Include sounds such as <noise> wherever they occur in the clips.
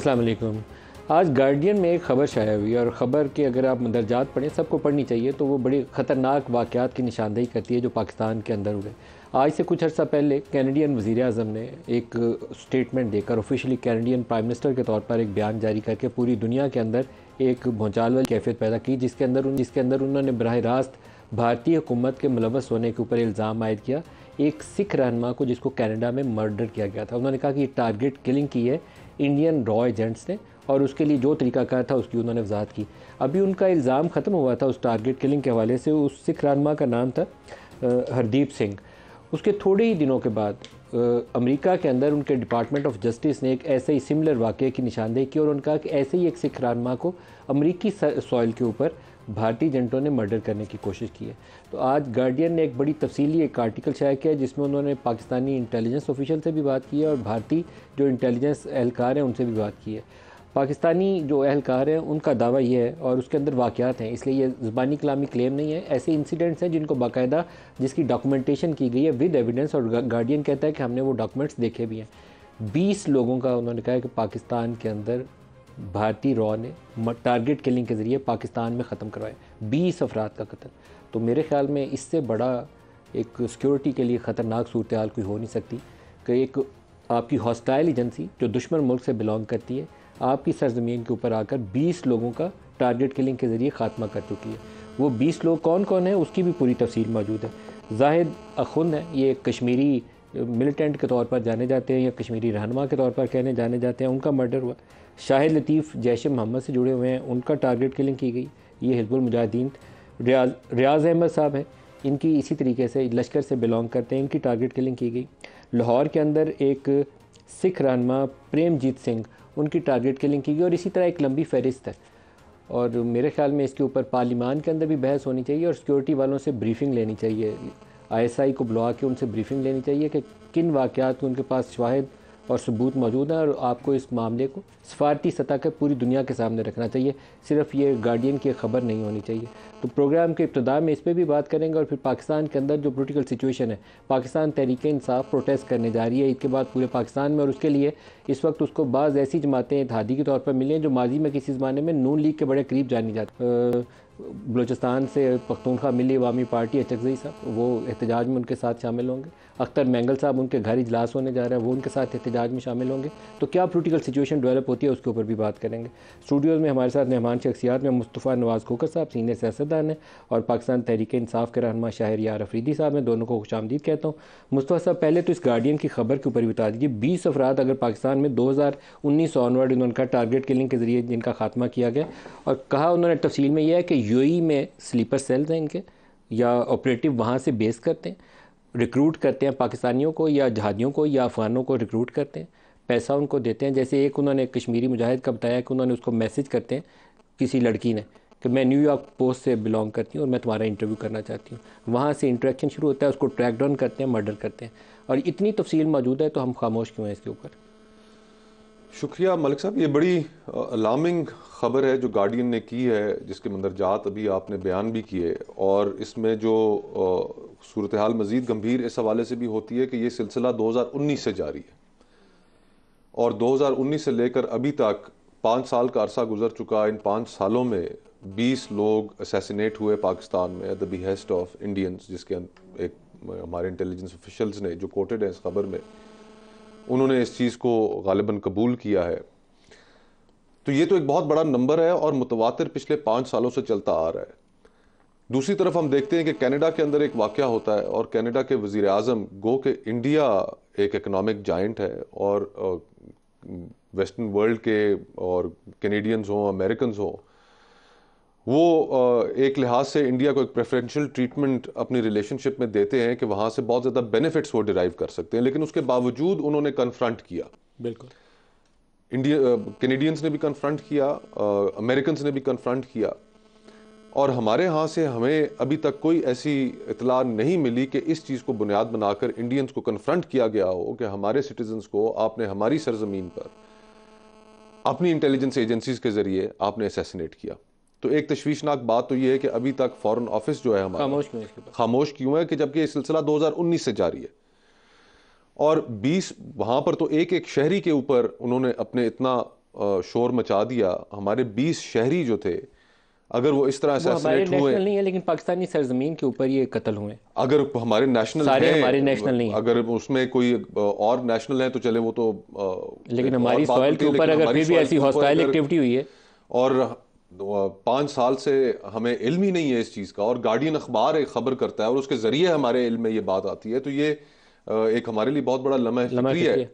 अस्सलाम वालेकुम आज गार्डियन में एक खबर शाया हुई और ख़बर के अगर आप मंदरजात पढ़ें सबको पढ़नी चाहिए तो वो बड़ी ख़तरनाक वाक़ात की निशानदेही करती है जो पाकिस्तान के अंदर हुए आज से कुछ अर्सा पहले कैनेडियन वज़ी अजम ने एक स्टेटमेंट देकर ऑफिशियली कैनेडियन प्राइम मिनिस्टर के तौर पर एक बयान जारी करके पूरी दुनिया के अंदर एक भौचाल वाली कैफियत पैदा की जिसके अंदर उन जिसके अंदर उन्होंने बरह रास्त भारतीय हुकूमत के मुलवस होने के ऊपर इल्ज़ाम आयद किया एक सिख रहनमा को जिसको कनाडा में मर्डर किया गया था उन्होंने कहा कि ये टारगेट किलिंग की है इंडियन रॉ एजेंट्स ने और उसके लिए जो तरीकाकार था उसकी उन्होंने वजाहत की अभी उनका इल्ज़ाम ख़त्म हुआ था उस टारगेट किलिंग के हवाले से उस सिख रानमा का नाम था हरदीप सिंह उसके थोड़े ही दिनों के बाद अमेरिका के अंदर उनके डिपार्टमेंट ऑफ जस्टिस ने एक ऐसे ही सिमिलर वाक़े की निशानदेही की और उनका कि ऐसे ही एक सिख रानमा को अमरीकी सॉइल के ऊपर भारतीय जनटों ने मर्डर करने की कोशिश की है तो आज गार्डियन ने एक बड़ी तफसीली एक आर्टिकल शाया किया जिसमें उन्होंने पाकिस्तानी इंटेलिजेंस ऑफिशियल से भी बात की है और भारतीय जो इंटेलिजेंस एहलकार हैं उनसे भी बात की है पाकिस्तानी जो एहलकार हैं उनका दावा यह है और उसके अंदर वाक़ात हैं इसलिए ये ज़बानी कलामी क्लेम नहीं है ऐसे इंसिडेंट्स हैं जिनको बाकायदा जिसकी डॉक्यूमेंटेशन की गई है विद एविडेंस और गार्डियन कहता है कि हमने वो डॉक्यूमेंट्स देखे भी हैं बीस लोगों का उन्होंने कहा है कि पाकिस्तान के अंदर भारतीय रॉ ने टारगेट किलिंग के ज़रिए पाकिस्तान में ख़त्म करवाए बीस अफराद का कत्ल तो मेरे ख्याल में इससे बड़ा एक सिक्योरिटी के लिए ख़तरनाक सूरत हाल कोई हो नहीं सकती कि एक आपकी हॉस्टाइल एजेंसी जो दुश्मन मुल्क से बिलोंग करती है आपकी सरजमीन के ऊपर आकर 20 लोगों का टारगेट किलिंग के ज़रिए ख़ात्मा कर चुकी है वो बीस लोग कौन कौन है उसकी भी पूरी तफसील मौजूद है जाहिद अखुन है ये कश्मीरी मिलिटेंट के तौर पर जाने जाते हैं या कश्मीरी रहनमा के तौर पर कहने जाने जाते हैं उनका मर्डर हुआ शाहिद लतीफ़ जैश मोहम्मद से जुड़े हुए हैं उनका टारगेट किलिंग की गई ये हिजबुल मुजाहिदीन रियाज रियाज अहमद साहब हैं इनकी इसी तरीके से लश्कर से बिलोंग करते हैं इनकी टारगेट किलिंग की गई लाहौर के अंदर एक सिख रहनमा प्रेमजीत सिंह उनकी टारगेट किलिंग की गई और इसी तरह एक लंबी फहरिस्त है और मेरे ख्याल में इसके ऊपर पार्लिमान के अंदर भी बहस होनी चाहिए और सिक्योरिटी वालों से ब्रीफिंग लेनी चाहिए आई को बुला के उनसे ब्रीफिंग लेनी चाहिए कि किन वाक़ात को उनके पास शाहिद और सबूत मौजूद हैं और आपको इस मामले को सफारती सतह के पूरी दुनिया के सामने रखना चाहिए सिर्फ ये गार्डियन की खबर नहीं होनी चाहिए तो प्रोग्राम के इब्तदा में इस पर भी बात करेंगे और फिर पाकिस्तान के अंदर जो पोलिटिकल सिचुएशन है पाकिस्तान तहरीक इंसाफ प्रोटेस्ट करने जा रही है इसके बाद पूरे पाकिस्तान में और उसके लिए इस वक्त उसको बाज़ ऐसी जमातें इतिहादी के तौर पर मिली हैं जो माजी में किसी ज़माने में नून लीग के बड़े करीब जानी जाती बलूचिस्तान से पख्तूनखा मिली अवामी पार्टी एच साहब वो एहतजाज में उनके साथ शामिल होंगे अख्तर मैंगल साहब उनके घर इजलास होने जा रहे हैं वो उनके साथ एहतजाज में शामिल होंगे तो क्या पोलिटिकल सिचुएशन डेवलप होती है उसके ऊपर भी बात करेंगे स्टूडियोज़ में हमारे साथ मेहमान शख्सियात में मुस्तफ़ा नवाज़ खोकर साहब सीनियर सियासतदान हैं और पाकिस्तान तहरीक इसाफ़ के रहनमा शाहर यार अफरीदी साहब हैं दोनों को खुश आमदीद कहता हूँ मुस्तफ़ा साहब पहले तो इस गार्डियन की खबर के ऊपर भी बता दीजिए बीस अफराद अगर पाकिस्तान में दो हज़ार उन्नीस ऑनवर्ड उनका टारगेट किलिंग के ज़रिए जिनका खात्मा किया गया और कहा उन्होंने तफसील में यह है कि यू ई e में स्लीपर सेल्स हैं इनके या ऑपरेटिव वहाँ से बेस करते हैं रिक्रूट करते हैं पाकिस्तानियों को या जहादियों को या अफगानों को रिक्रूट करते हैं पैसा उनको देते हैं जैसे एक उन्होंने कश्मीरी मुजाहिद का बताया कि उन्होंने उसको मैसेज करते हैं किसी लड़की ने कि मैं न्यूयॉर्क पोस्ट से बिलोंग करती हूँ और मैं तुम्हारा इंटरव्यू करना चाहती हूँ वहाँ से इंटरेक्शन शुरू होता है उसको ट्रैक डाउन करते हैं मर्डर करते हैं और इतनी तफसील मौजूद है तो हम खामोश क्यों हैं इसके ऊपर शुक्रिया मलिक साहब ये बड़ी अलार्मिंग ख़बर है जो गार्डियन ने की है जिसके मंदरजात अभी आपने बयान भी किए और इसमें जो सूरत हाल मज़ीद गंभीर इस हवाले से भी होती है कि ये सिलसिला 2019 से जारी है और 2019 से लेकर अभी तक पाँच साल का अरसा गुजर चुका इन पाँच सालों में 20 लोग असैसिनेट हुए पाकिस्तान में द बिहेस्ट ऑफ इंडियंस जिसके अं-, एक हमारे इंटेलिजेंस ऑफिशल्स ने जो कोटेड है इस खबर में उन्होंने इस चीज़ को गालिबा कबूल किया है तो ये तो एक बहुत बड़ा नंबर है और मुतवातर पिछले पाँच सालों से चलता आ रहा है दूसरी तरफ हम देखते हैं कि कनाडा के अंदर एक वाक़ होता है और कनाडा के वज़ी अजम गो के इंडिया एक इकनॉमिक जॉइंट है और वेस्टर्न वर्ल्ड के और कैनेडियंस हों अमेरिकन हों वो एक लिहाज से इंडिया को एक प्रेफरेंशियल ट्रीटमेंट अपनी रिलेशनशिप में देते हैं कि वहाँ से बहुत ज़्यादा बेनिफिट्स वो डिराइव कर सकते हैं लेकिन उसके बावजूद उन्होंने कन्फ्रंट किया बिल्कुल इंडिया कैनेडियंस ने भी कन्फ्रंट किया अमेरिकन ने भी कन्फ्रंट किया और हमारे यहाँ से हमें अभी तक कोई ऐसी इतला नहीं मिली कि इस चीज़ को बुनियाद बनाकर इंडियंस को कन्फ्रंट किया गया हो कि हमारे सिटीजन्स को आपने हमारी सरजमीन पर अपनी इंटेलिजेंस एजेंसीज के ज़रिए आपने असेसिनेट किया तो एक तश्वीशनाक बात तो यह है कि अभी तक फॉरन ऑफिस जो है हमारा खामोश खामोश क्यों है कि जबकि ये सिलसिला उन्नीस से जारी है और बीस वहां पर तो एक एक शहरी के ऊपर उन्होंने अपने इतना शोर मचा दिया हमारे बीस शहरी जो थे अगर वो इस तरह से हुए नहीं है लेकिन पाकिस्तानी सरजमीन के ऊपर ये कत्ल हुए अगर हमारे नेशनल सारे हमारे नेशनल नहीं अगर उसमें कोई और नेशनल है तो चले वो तो लेकिन हमारी सॉइल के ऊपर अगर फिर भी ऐसी हॉस्टाइल एक्टिविटी हुई है और पाँच साल से हमें इल्म ही नहीं है इस चीज़ का और गार्डियन अखबार एक खबर करता है और उसके ज़रिए हमारे इल्म में ये बात आती है तो ये एक हमारे लिए बहुत बड़ा लम्हा लम्हा है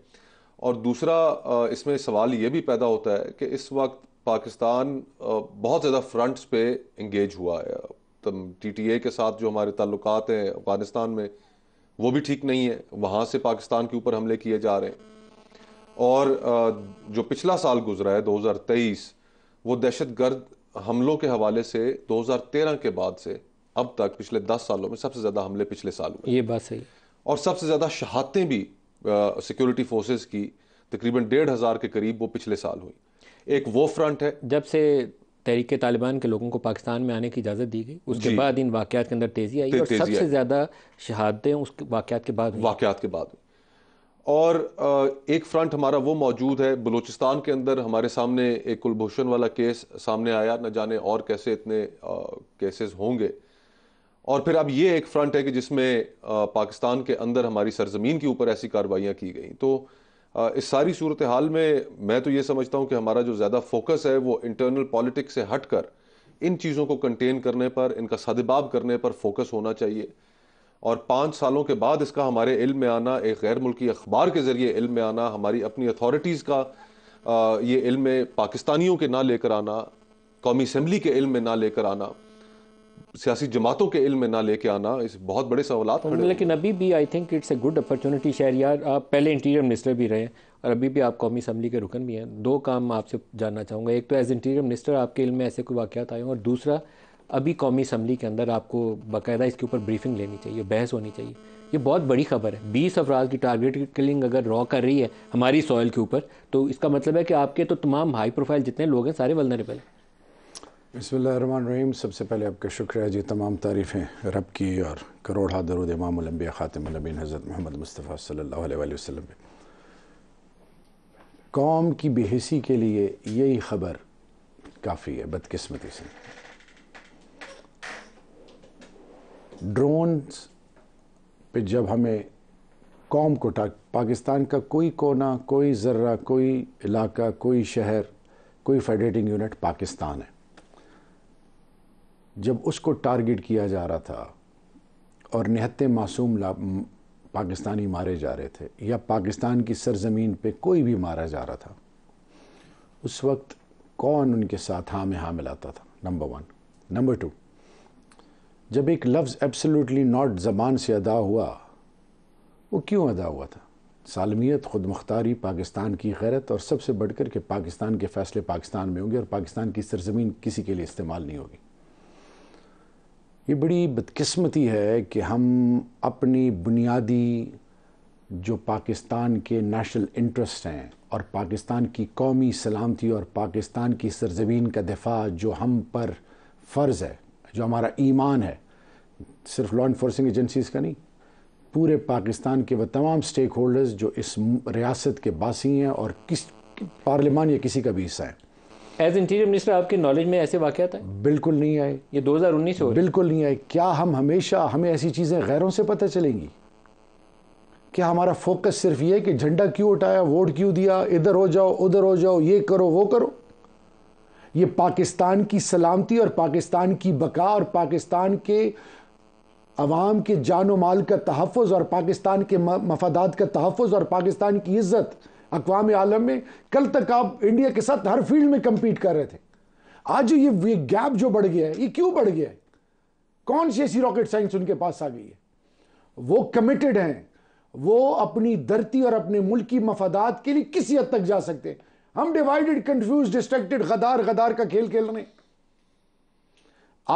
और दूसरा इसमें सवाल ये भी पैदा होता है कि इस वक्त पाकिस्तान बहुत ज़्यादा फ्रंट्स पे इंगेज हुआ है टी टी ए के साथ जो हमारे ताल्लुक हैं अफगानिस्तान में वो भी ठीक नहीं है वहाँ से पाकिस्तान के ऊपर हमले किए जा रहे हैं और जो पिछला साल गुजरा है तेईस वो दहशत गर्द हमलों के हवाले से 2013 के बाद से अब तक पिछले 10 सालों में सबसे ज़्यादा हमले पिछले साल हुए ये बात सही और सबसे ज़्यादा शहादतें भी सिक्योरिटी फोर्सेज की तकरीबन डेढ़ हज़ार के करीब वो पिछले साल हुई एक वो फ्रंट है जब से तहरीक तालिबान के लोगों को पाकिस्तान में आने की इजाज़त दी गई उसके बाद इन वाक़ात के अंदर तेज़ी आई ते, और सबसे ज़्यादा शहादतें उस वाकत के बाद वाकत के बाद हुई और एक फ्रंट हमारा वो मौजूद है बलूचिस्तान के अंदर हमारे सामने एक कुलभूषण वाला केस सामने आया न जाने और कैसे इतने केसेस होंगे और फिर अब ये एक फ्रंट है कि जिसमें पाकिस्तान के अंदर हमारी सरजमीन के ऊपर ऐसी कार्रवाइयाँ की गई तो इस सारी सूरत हाल में मैं तो ये समझता हूँ कि हमारा जो ज़्यादा फोकस है वो इंटरनल पॉलिटिक्स से हट कर इन चीज़ों को कंटेन करने पर इनका सदबाब करने पर फोकस होना चाहिए और पाँच सालों के बाद इसका हमारे इल्म में आना एक गैर मुल्की अखबार के ज़रिए इल्म में आना हमारी अपनी अथॉरिटीज़ का आ, ये इल्म पाकिस्तानियों के ना लेकर आना कौमी असम्बली के इल्म में ना लेकर आना सियासी जमातों के इल्म में ना लेके आना इस बहुत बड़े सवाल लेकिन अभी भी I think it's a good opportunity यार आप पहले इंटीरियर मिनिस्टर भी रहे और अभी भी आप कौमी असम्बली के रुकन भी हैं दो काम आपसे जानना चाहूँगा एक तो एज इंटीरियर मिनिस्टर आपके इल्म में ऐसे कोई वाक़ आए हों और दूसरा अभी कौमी असम्बली के अंदर आपको बाकायदा इसके ऊपर ब्रीफिंग लेनी चाहिए बहस होनी चाहिए ये बहुत बड़ी खबर है बीस अफराज की टारगेट किलिंग अगर रॉ कर रही है हमारी सॉइल के ऊपर तो इसका मतलब है कि आपके तो तमाम हाई प्रोफाइल जितने लोग हैं सारे वलनरेबल हैं रहीम सबसे पहले आपका शुक्र है जी तमाम तारीफ़ें रब की और करोड़ दरुद इमाम लम्बिया हज़रत मोहम्मद मुस्तफ़ा सल्ला वसम कौम की बेहसी के लिए यही खबर काफ़ी है बदकस्मती से ड्रोन पे जब हमें कौम को पाकिस्तान का कोई कोना कोई ज़र्रा कोई इलाका कोई शहर कोई फेडरेटिंग यूनिट पाकिस्तान है जब उसको टारगेट किया जा रहा था और निहत्ते मासूम पाकिस्तानी मारे जा रहे थे या पाकिस्तान की सरजमीन पे कोई भी मारा जा रहा था उस वक्त कौन उनके साथ हाँ में हाँ मिलाता था नंबर वन नंबर टू जब एक लफ्ज़ एब्सोल्युटली नॉट ज़बान से अदा हुआ वो क्यों अदा हुआ था सालमियत खुद मुख्तारी पाकिस्तान की गैरत और सबसे बढ़कर के पाकिस्तान के फ़ैसले पाकिस्तान में होंगे और पाकिस्तान की सरजमीन किसी के लिए इस्तेमाल नहीं होगी ये बड़ी बदकस्मती है कि हम अपनी बुनियादी जो पाकिस्तान के नेशनल इंटरेस्ट हैं और पाकिस्तान की कौमी सलामती और पाकिस्तान की सरजमीन का दिफा जो हम पर फ़र्ज़ है जो हमारा ईमान है सिर्फ लॉ इन्फोर्सिंग एजेंसीज़ का नहीं पूरे पाकिस्तान के वह तमाम स्टेक होल्डर्स जो इस रियासत के बासी हैं और किस पार्लियामान या किसी का भी हिस्सा है एज इंटीरियर मिनिस्टर आपके नॉलेज में ऐसे वाक़ आए बिल्कुल नहीं आए ये 2019 हो बिल्कुल नहीं आए क्या हम हमेशा हमें ऐसी चीज़ें गैरों से पता चलेंगी क्या हमारा फोकस सिर्फ ये कि झंडा क्यों उठाया वोट क्यों दिया इधर हो जाओ उधर हो जाओ ये करो वो करो ये पाकिस्तान की सलामती और पाकिस्तान की बका और पाकिस्तान के अवाम के जानो माल का तहफ़ और पाकिस्तान के मफादात का तहफ़ और पाकिस्तान की इज्जत अकवाम आलम में कल तक आप इंडिया के साथ हर फील्ड में कम्पीट कर रहे थे आज ये ये गैप जो बढ़ गया है ये क्यों बढ़ गया है कौन सी ऐसी रॉकेट साइंस उनके पास आ गई है वो कमिटेड हैं वो अपनी धरती और अपने मुल्क की मफादात के लिए किसी हद तक जा सकते हैं हम डिवाइडेड कंफ्यूज डिस्ट्रक्टेड गदार गदार का खेल खेल रहे हैं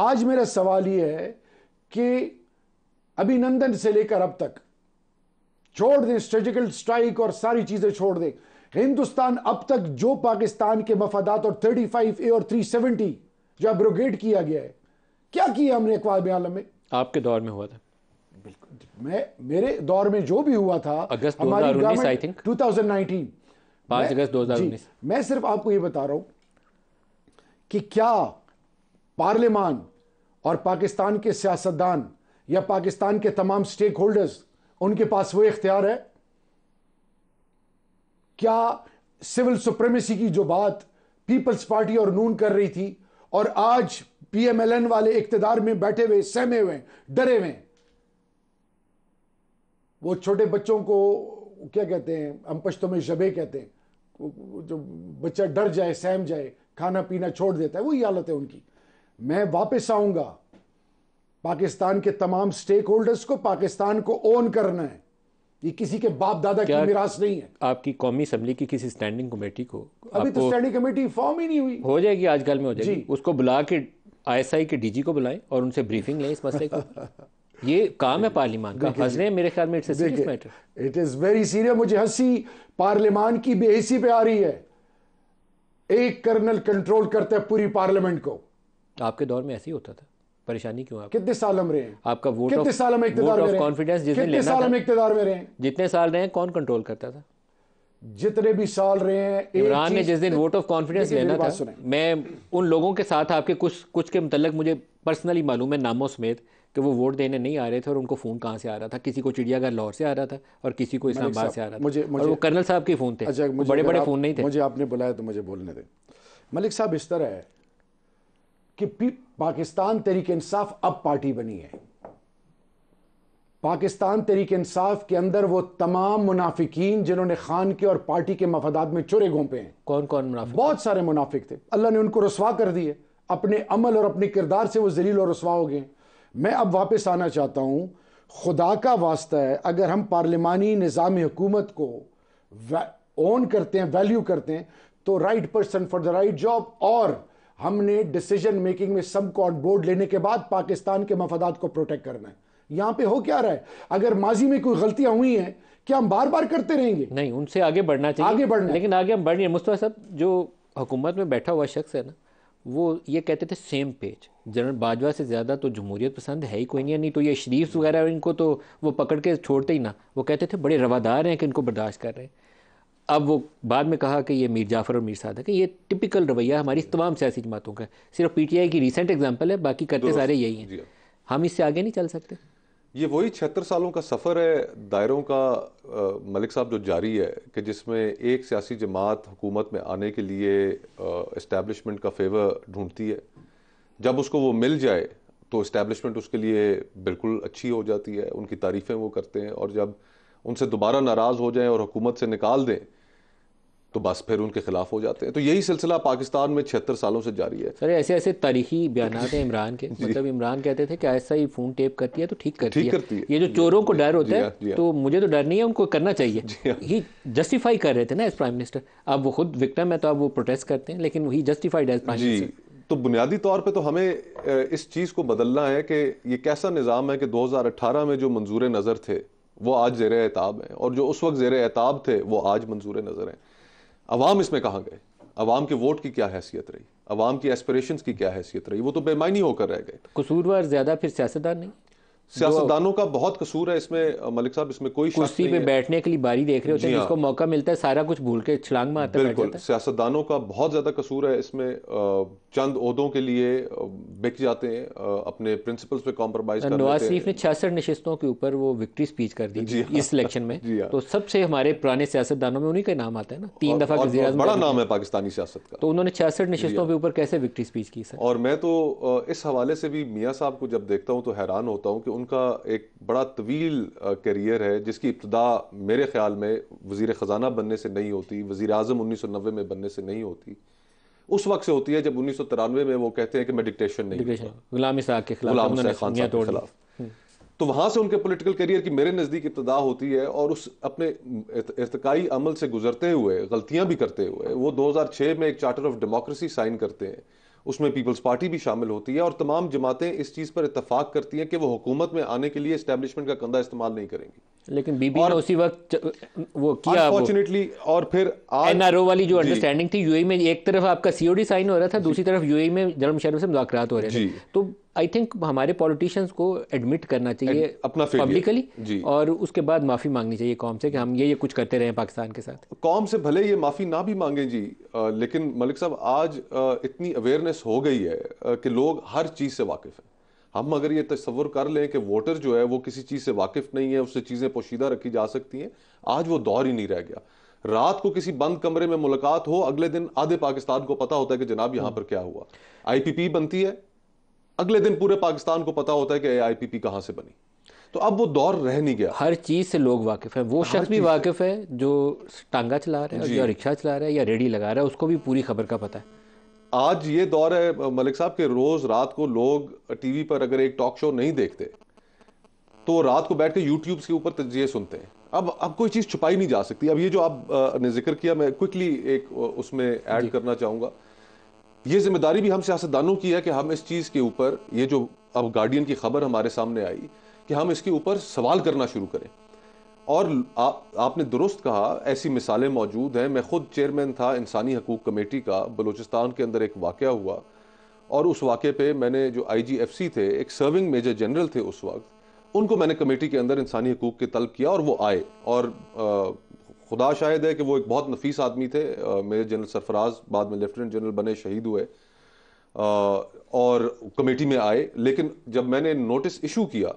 आज मेरा सवाल यह है कि अभिनंदन से लेकर अब तक छोड़ दे स्ट्रेटिकल स्ट्राइक और सारी चीजें छोड़ दे हिंदुस्तान अब तक जो पाकिस्तान के मफादात और 35 ए और 370 जो अब्रोगेट किया गया है क्या किया हमने अकवाब आलम में आपके दौर में हुआ था बिल्कुल मैं मेरे दौर में जो भी हुआ था अगस्त टू थाउजेंड नाइनटीन थिंक 2019 पांच अगस्त 2019 मैं सिर्फ आपको ये बता रहा हूं कि क्या पार्लियामान और पाकिस्तान के सियासतदान या पाकिस्तान के तमाम स्टेक होल्डर्स उनके पास वो इख्तियार है क्या सिविल सुप्रीमेसी की जो बात पीपल्स पार्टी और नून कर रही थी और आज पीएमएलएन वाले इकतेदार में बैठे हुए सहमे हुए डरे हुए वो छोटे बच्चों को क्या कहते हैं हम पश्तों में शबे कहते हैं जो बच्चा डर जाए सहम जाए खाना पीना छोड़ देता है वही हालत है उनकी मैं वापस आऊंगा पाकिस्तान के तमाम स्टेक होल्डर्स को पाकिस्तान को ओन करना है ये किसी के बाप दादा की मिरास नहीं है आपकी कौमी असम्बली की किसी स्टैंडिंग कमेटी को अभी तो स्टैंडिंग कमेटी फॉर्म ही नहीं हुई हो जाएगी आजकल में हो जाएगी उसको बुला के आईएसआई के डीजी को बुलाएं और उनसे ब्रीफिंग लें इस मसले को <laughs> ये काम है पार्लियामान का हंसने मेरे ख्याल में it's serious matter it is very serious मुझे हंसी पार्लियामान की बेहसी पे आ रही है एक कर्नल कंट्रोल करता है पूरी पार्लियामेंट को आपके दौर में ऐसे ही होता था परेशानी क्यों आप कितने साल हम रहे हैं आपका वोट कितने साल हम इकतेदार में कॉन्फिडेंस जितने साल हम इकतेदार में रहे हैं जितने साल रहे कौन कंट्रोल करता था जितने भी साल रहे हैं इमरान ने जिस दिन वोट ऑफ कॉन्फिडेंस लेना था मैं उन लोगों के साथ आपके कुछ कुछ के मतलब मुझे पर्सनली मालूम है नामों समेत कि वो वोट देने नहीं आ रहे थे और उनको फ़ोन कहाँ से आ रहा था किसी को चिड़ियाघर लाहौर से आ रहा था और किसी को इस्लामाबाद से आ रहा था मुझे, मुझे और वो कर्नल साहब के फ़ोन थे अच्छा, बड़े बड़े फ़ोन नहीं थे मुझे आपने बुलाया तो मुझे बोलने दें मलिक साहब इस तरह है कि पाकिस्तान तहरीक इंसाफ अब पार्टी बनी है पाकिस्तान तहरीक इंसाफ के अंदर वो तमाम मुनाफिकीन जिन्होंने खान के और पार्टी के मफादात में चुरे घोंपे हैं कौन कौन मुनाफिक बहुत सारे मुनाफिक थे अल्लाह ने उनको रसवा कर दिए अपने अमल और अपने किरदार से वो जलील और रसवा हो गए मैं अब वापस आना चाहता हूँ खुदा का वास्ता है अगर हम पार्लिमानी निज़ाम हुकूमत को ओन करते हैं वैल्यू करते हैं तो right person for the right job और हमने डिसीजन मेकिंग में सबको ऑन बोर्ड लेने के बाद पाकिस्तान के मफादात को प्रोटेक्ट करना है यहाँ पे हो क्या रहा है अगर माजी में कोई गलतियां हुई हैं क्या हम बार बार करते रहेंगे नहीं उनसे आगे बढ़ना चाहिए आगे बढ़ना लेकिन आगे हम बढ़ मुस्तफ़ा साहब जो हुकूमत में बैठा हुआ शख्स है ना वो ये कहते थे सेम पेज जनरल बाजवा से ज़्यादा तो जमहूरियत पसंद है ही कोई नहीं नहीं तो ये शरीफ वगैरह इनको तो वो पकड़ के छोड़ते ही ना वो कहते थे बड़े रवादार हैं कि इनको बर्दाश्त कर रहे हैं अब वो बाद में कहा कि ये मीर जाफ़र और मीर सादक है ये टिपिकल रवैया हमारी तमाम सियासी जमातों का सिर्फ पीटीआई की रिसेंट एग्जांपल है बाकी करते सारे यही हैं हाँ। हम इससे आगे नहीं चल सकते ये वही छिहत्तर सालों का सफ़र है दायरों का आ, मलिक साहब जो जारी है कि जिसमें एक सियासी जमात हुकूमत में आने के लिए इस्टेबलिशमेंट का फेवर ढूंढती है जब उसको वो मिल जाए तो इस्टेबलिशमेंट उसके लिए बिल्कुल अच्छी हो जाती है उनकी तारीफ़ें वो करते हैं और जब उनसे दोबारा नाराज़ हो जाएं और हुकूमत से निकाल दें तो बस फिर उनके खिलाफ हो जाते हैं तो यही सिलसिला पाकिस्तान में छिहत्तर सालों से जारी है सर ऐसे ऐसे तारीखी बयान है इमरान के <laughs> मतलब इमरान कहते थे कि ऐसा ही फोन टेप करती है तो ठीक करती, ठीक करती है ये जो चोरों को डर होता है तो मुझे तो डर नहीं है उनको करना चाहिए हाँ। ये जस्टिफाई कर रहे थे ना एज प्राइम मिनिस्टर अब वो खुद विक्टम है तो अब वो प्रोटेस्ट करते हैं लेकिन वही जस्टिफाइड एज प्राइम मिनिस्टर तो बुनियादी तौर पे तो हमें इस चीज़ को बदलना है कि ये कैसा निज़ाम है कि 2018 में जो मंजूर नज़र थे वो आज जेर एताब हैं और जो उस वक्त जेर एताब थे वो आज मंजूर नज़र हैं अवाम इसमें कहाँ गए अवाम के वोट की क्या हैसियत रही अवाम की एस्परेशन की क्या हैसियत रही वो तो बेमानी होकर रह गए कसूरवार ज़्यादा फिर सियासतदान नहीं सियासतदानों का बहुत कसूर है इसमें मलिक साहब इसमें कोई कुर्सी पे बैठने के लिए बारी देख रहे होते हैं जिसको हाँ। मौका मिलता है सारा कुछ भूल के छलांग में आता बिल्कुल सियासतदानों का बहुत ज़्यादा कसूर है इसमें चंद ओहदों के लिए बिक जाते हैं अपने प्रिंसिपल्स पे कॉम्प्रोमाइज नवाज शरीफ ने छियासठ नशस्तों के ऊपर वो विक्ट्री स्पीच कर दी इस इलेक्शन हाँ, में हाँ। तो सबसे हमारे पुराने सियासतदानों में उन्हीं का नाम आता है ना तीन दफ़ा बड़ा नाम है पाकिस्तानी सियासत का तो उन्होंने छियासठ नशस्तों के ऊपर कैसे विक्ट्री स्पीच की सर और मैं तो इस हवाले से भी मियाँ साहब को जब देखता हूँ तो हैरान होता हूँ कि उनका एक बड़ा तवील करियर है जिसकी इब्तदा मेरे ख्याल में वजीर ख़जाना बनने से नहीं होती वजीर अजम उन्नीस सौ नब्बे में बनने से नहीं होती उस वक्त से होती है जब उन्नीस सौ तिरानवे में वो कहते हैं कि मैं डिक्टेशन नहीं गुलाम के खिलाफ हम्म। तो वहाँ से उनके पोलिटिकल करियर की मेरे नज़दीक इब्तदा होती है और उस अपने इरतकई अमल से गुजरते हुए गलतियाँ भी करते हुए वो दो हज़ार छः में एक चार्टर ऑफ डेमोक्रेसी साइन करते हैं उसमें पीपल्स पार्टी भी शामिल होती है और तमाम जमातें इस चीज़ पर इतफाक करती हैं कि वो हुकूमत में आने के लिए इस्टेब्लिशमेंट का कंधा इस्तेमाल नहीं करेंगी लेकिन बीबी और उसी वक्त वो किया अनफॉर्चुनेटली और फिर एनआरओ वाली जो अंडरस्टैंडिंग थी यूएई e में एक तरफ आपका सीओडी साइन हो रहा था दूसरी तरफ यूएई e में जनरल मुशरफ से मुजाकरात हो रहे थे तो आई थिंक हमारे पॉलिटिशियंस को एडमिट करना चाहिए अपना पब्लिकली और उसके बाद माफ़ी मांगनी चाहिए कौम से कि हम ये ये कुछ करते रहे पाकिस्तान के साथ कौम से भले ये माफ़ी ना भी मांगे जी आ, लेकिन मलिक साहब आज आ, इतनी अवेयरनेस हो गई है आ, कि लोग हर चीज़ से वाकिफ़ हैं हम अगर ये तस्वर कर लें कि वोटर जो है वो किसी चीज़ से वाकिफ़ नहीं है उससे चीज़ें पोशीदा रखी जा सकती हैं आज वो दौर ही नहीं रह गया रात को किसी बंद कमरे में मुलाकात हो अगले दिन आधे पाकिस्तान को पता होता है कि जनाब यहाँ पर क्या हुआ आईपीपी बनती है अगले दिन पूरे पाकिस्तान को पता होता है कि पी कहां से बनी तो अब वो दौर रह नहीं गया हर चीज से लोग वाकिफ है वो शख्स भी वाकिफ है जो टांगा चला रहा है या रिक्शा चला रहा है या रेडी लगा रहा है उसको भी पूरी खबर का पता है आज ये दौर है मलिक साहब के रोज रात को लोग टीवी पर अगर एक टॉक शो नहीं देखते तो रात को बैठ के यूट्यूब के ऊपर तजिए सुनते हैं अब अब कोई चीज़ छुपाई नहीं जा सकती अब ये जो आपने जिक्र किया मैं क्विकली एक उसमें ऐड करना चाहूंगा ये जिम्मेदारी भी हम सियासतदानों की है कि हम इस चीज़ के ऊपर ये जो अब गार्डियन की खबर हमारे सामने आई कि हम इसके ऊपर सवाल करना शुरू करें और आ, आपने दुरुस्त कहा ऐसी मिसालें मौजूद हैं मैं खुद चेयरमैन था इंसानी हकूक कमेटी का बलूचिस्तान के अंदर एक वाक़ हुआ और उस वाक़े पे मैंने जो आई जी एफ सी थे एक सर्विंग मेजर जनरल थे उस वक्त उनको मैंने कमेटी के अंदर इंसानी हकूक के तलब किया और वो आए और खुदा शाहिद है कि वो एक बहुत नफीस आदमी थे मेरे जनरल सरफराज बाद में लेफ्टिनेंट जनरल बने शहीद हुए आ, और कमेटी में आए लेकिन जब मैंने नोटिस इशू किया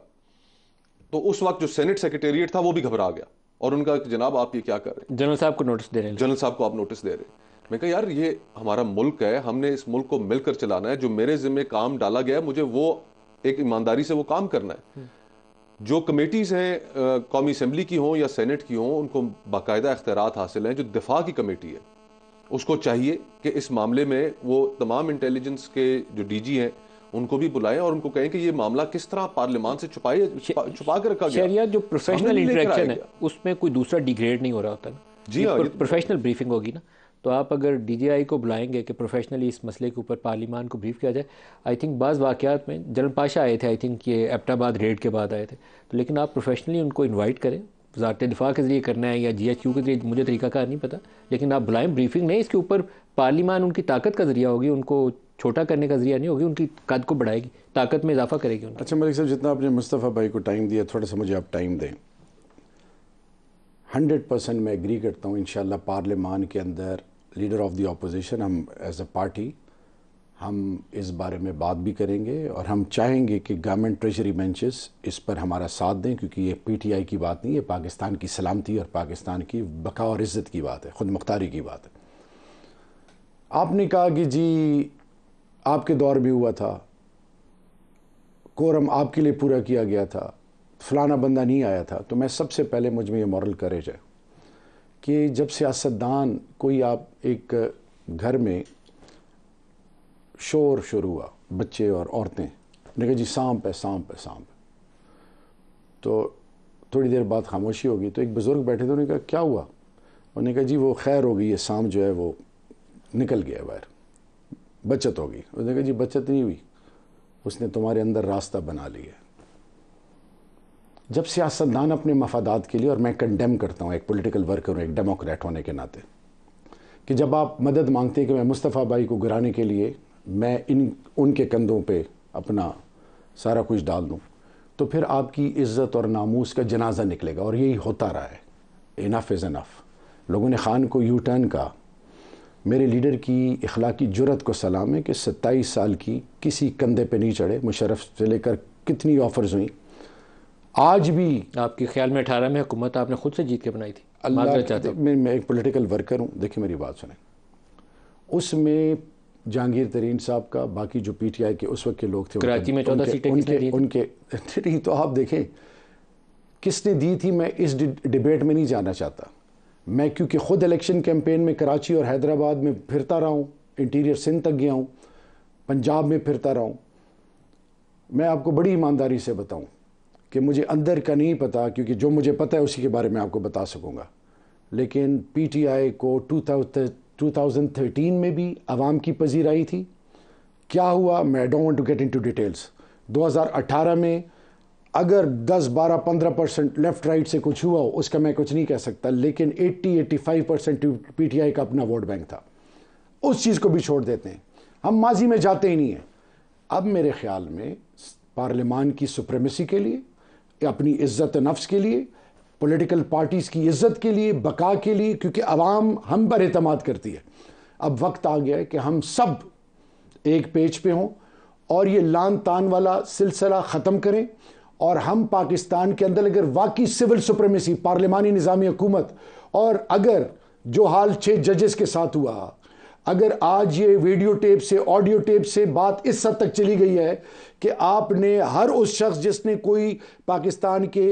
तो उस वक्त जो सेनेट सेक्रेटेरिएट था वो भी घबरा गया और उनका जनाब आप ये क्या कर रहे हैं जनरल साहब को नोटिस दे रहे हैं जनरल साहब को आप नोटिस दे रहे हैं मैं कहा यार ये हमारा मुल्क है हमने इस मुल्क को मिलकर चलाना है जो मेरे जिम्मे काम डाला गया है मुझे वो एक ईमानदारी से वो काम करना है जो कमेटीज़ हैं कौमी असम्बली की हों या सेनेट की हों उनको बाकायदा अख्तियार हासिल हैं जो दिफा की कमेटी है उसको चाहिए कि इस मामले में वो तमाम इंटेलिजेंस के जो डी जी हैं उनको भी बुलाएं और उनको कहें कि ये मामला किस तरह पार्लियामान से छुपाए छुपा, छुपा कर रखा गया जो प्रोफेशनल इंटरेक्शन है उसमें कोई दूसरा डिग्रेड नहीं हो रहा होता ना जी प्रोफेशनल ब्रीफिंग हाँ, होगी ना तो आप अगर डी को बुलाएंगे कि प्रोफेशनली इस मसले के ऊपर पार्लीमान को ब्रीफ किया जाए आई थिंक बाज़ वाक़ात में जन्म पाशा आए थे आई थिंक ये एबटाबाद रेड के बाद आए थे तो लेकिन आप प्रोफेशनली उनको इन्वाइट करें वजारत दिफा के ज़रिए करना है या जी एच यू के ज़रिए मुझे तरीकाकार नहीं पता लेकिन आप बुलाएं ब्रीफिंग नहीं इसके ऊपर पार्लीमान उनकी ताकत का ज़रिया होगी उनको छोटा करने का जरिया नहीं होगी उनकी कद को बढ़ाएगी ताकत में इजाफा करेगी उनकी अच्छा मलिक साहब जितना आपने मुस्तफ़ा भाई को टाइम दिया थोड़ा सा मुझे आप टाइम दें हंड्रेड परसेंट मैं एग्री करता हूँ इन पार्लियामान के अंदर लीडर ऑफ द ऑपोजिशन हम एज अ पार्टी हम इस बारे में बात भी करेंगे और हम चाहेंगे कि गवर्नमेंट ट्रेजरी बेंचेस इस पर हमारा साथ दें क्योंकि ये पीटीआई की बात नहीं है पाकिस्तान की सलामती और पाकिस्तान की बका और इज़्ज़त की बात है ख़ुद मुख्तारी की बात है आपने कहा कि जी आपके दौर भी हुआ था कोरम आपके लिए पूरा किया गया था फलाना बंदा नहीं आया था तो मैं सबसे पहले मुझ में ये मॉरल करेज है कि जब सियासतदान कोई आप एक घर में शोर शुरू हुआ बच्चे और औरतें ने कहा जी सांप है सांप है सांप तो थोड़ी देर बाद खामोशी होगी तो एक बुज़ुर्ग बैठे थे उन्होंने कहा क्या हुआ उन्होंने कहा जी वो खैर होगी ये सांप जो है वो निकल गया बाहर बचत होगी उसने कहा जी बचत नहीं हुई उसने तुम्हारे अंदर रास्ता बना लिया जब सियासतदान अपने मफादात के लिए और मैं कंडेम करता हूँ एक पॉलिटिकल वर्कर हूँ एक डेमोक्रेट होने के नाते कि जब आप मदद मांगते हैं कि मैं मुस्तफ़ा भाई को गिराने के लिए मैं इन उनके कंधों पे अपना सारा कुछ डाल दूँ तो फिर आपकी इज़्ज़त और नामूस का जनाजा निकलेगा और यही होता रहा है इनफ इज़ इनफ लोगों ने खान को यू टर्न कहा मेरे लीडर की इखलाकी जरूरत को सलाम है कि सत्ताईस साल की किसी कंधे पर नहीं चढ़े मुशरफ से लेकर कितनी ऑफ़र्स हुई आज भी आपके ख्याल में अठारह में हुकूमत आपने खुद से जीत के बनाई थी अल्लाह चाहते मैं, मैं एक पोलिटिकल वर्कर हूँ देखिए मेरी बात सुने उसमें जहांगीर तरीन साहब का बाकी जो पी टी आई के उस वक्त के लोग थे कराची में चौदह सीटें उनके उनके नहीं तो आप देखें किसने दी थी मैं इस डिबेट में नहीं जाना चाहता मैं क्योंकि खुद इलेक्शन कैंपेन में कराची और हैदराबाद में फिरता रहा हूँ इंटीरियर सिंध तक गया हूँ पंजाब में फिरता रहा हूँ मैं आपको बड़ी ईमानदारी से बताऊँ कि मुझे अंदर का नहीं पता क्योंकि जो मुझे पता है उसी के बारे में आपको बता सकूँगा लेकिन पीटीआई को 2013 में भी आवाम की पजीराई थी क्या हुआ मैं don't to get into details 2018 में अगर 10, 12, 15 परसेंट लेफ्ट राइट से कुछ हुआ हो उसका मैं कुछ नहीं कह सकता लेकिन 80, 85 परसेंट पी का अपना वोट बैंक था उस चीज़ को भी छोड़ देते हैं हम माजी में जाते ही नहीं हैं अब मेरे ख्याल में पार्लियामान की सुप्रेमेसी के लिए अपनी इज़्ज़त नफ्स के लिए पोलिटिकल पार्टीज़ की इज़्ज़त के लिए बका के लिए क्योंकि अवाम हम पर अहतम करती है अब वक्त आ गया है कि हम सब एक पेज पे हों और ये लान तान वाला सिलसिला ख़त्म करें और हम पाकिस्तान के अंदर अगर वाकई सिविल सुप्रेमेसी पार्लियामानी निज़ामी हुकूमत और अगर जो हाल छः जजेस के साथ हुआ अगर आज ये वीडियो टेप से ऑडियो टेप से बात इस हद तक चली गई है कि आपने हर उस शख्स जिसने कोई पाकिस्तान के